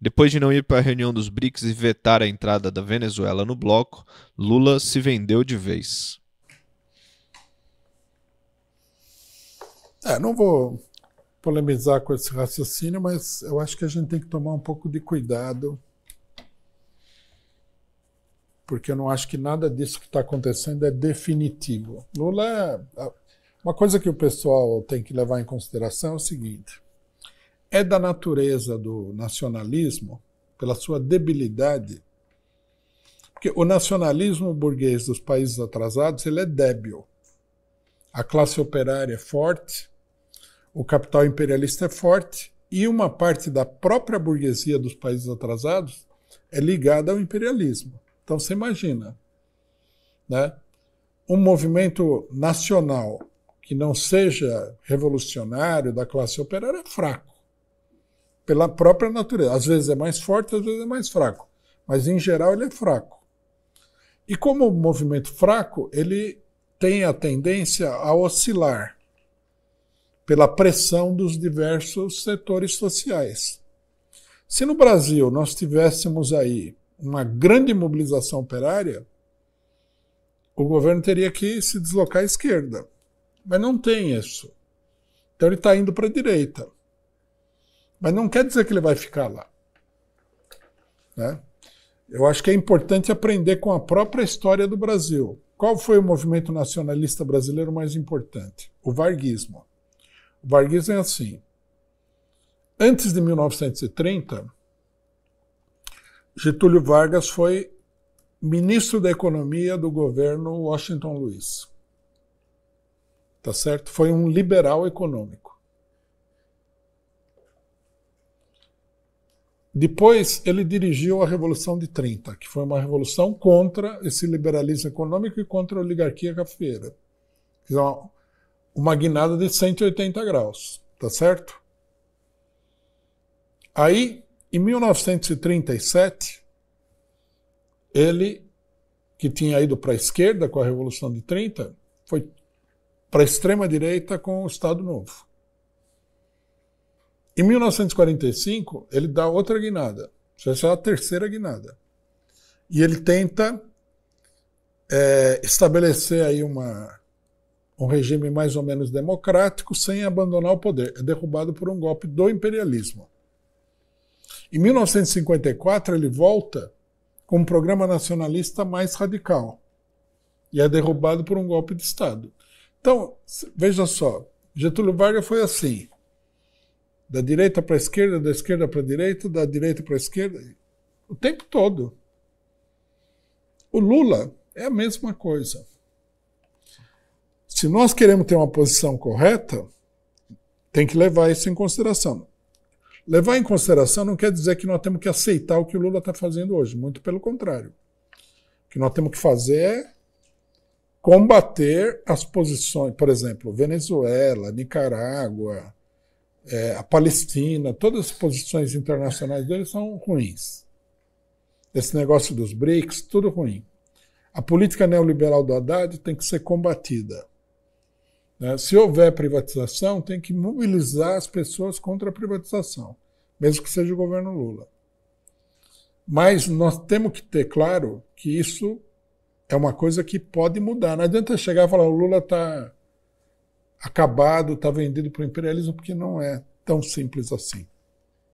Depois de não ir para a reunião dos BRICS e vetar a entrada da Venezuela no bloco, Lula se vendeu de vez. É, não vou polemizar com esse raciocínio, mas eu acho que a gente tem que tomar um pouco de cuidado, porque eu não acho que nada disso que está acontecendo é definitivo. Lula, é, é, uma coisa que o pessoal tem que levar em consideração é o seguinte é da natureza do nacionalismo, pela sua debilidade, porque o nacionalismo burguês dos países atrasados ele é débil. A classe operária é forte, o capital imperialista é forte e uma parte da própria burguesia dos países atrasados é ligada ao imperialismo. Então você imagina, né? Um movimento nacional que não seja revolucionário da classe operária é fraco pela própria natureza. Às vezes é mais forte, às vezes é mais fraco, mas em geral ele é fraco. E como o movimento fraco, ele tem a tendência a oscilar pela pressão dos diversos setores sociais. Se no Brasil nós tivéssemos aí uma grande mobilização operária, o governo teria que se deslocar à esquerda. Mas não tem isso. Então ele está indo para a direita. Mas não quer dizer que ele vai ficar lá. Né? Eu acho que é importante aprender com a própria história do Brasil. Qual foi o movimento nacionalista brasileiro mais importante? O varguismo. O varguismo é assim. Antes de 1930, Getúlio Vargas foi ministro da Economia do governo Washington Luiz. Tá certo? Foi um liberal econômico. Depois, ele dirigiu a Revolução de 30, que foi uma revolução contra esse liberalismo econômico e contra a oligarquia cafeira, então é uma guinada de 180 graus, tá certo? Aí, em 1937, ele, que tinha ido para a esquerda com a Revolução de 30, foi para a extrema-direita com o Estado Novo. Em 1945, ele dá outra guinada. Essa é a terceira guinada. E ele tenta é, estabelecer aí uma, um regime mais ou menos democrático sem abandonar o poder. É derrubado por um golpe do imperialismo. Em 1954, ele volta com um programa nacionalista mais radical e é derrubado por um golpe de Estado. Então, veja só, Getúlio Vargas foi assim da direita para a esquerda, da esquerda para a direita, da direita para a esquerda, o tempo todo. O Lula é a mesma coisa. Se nós queremos ter uma posição correta, tem que levar isso em consideração. Levar em consideração não quer dizer que nós temos que aceitar o que o Lula está fazendo hoje, muito pelo contrário. O que nós temos que fazer é combater as posições, por exemplo, Venezuela, Nicarágua, é, a Palestina, todas as posições internacionais dele são ruins. Esse negócio dos BRICS, tudo ruim. A política neoliberal do Haddad tem que ser combatida. Né? Se houver privatização, tem que mobilizar as pessoas contra a privatização, mesmo que seja o governo Lula. Mas nós temos que ter claro que isso é uma coisa que pode mudar. Não adianta chegar e falar o Lula está acabado, está vendido para o imperialismo, porque não é tão simples assim.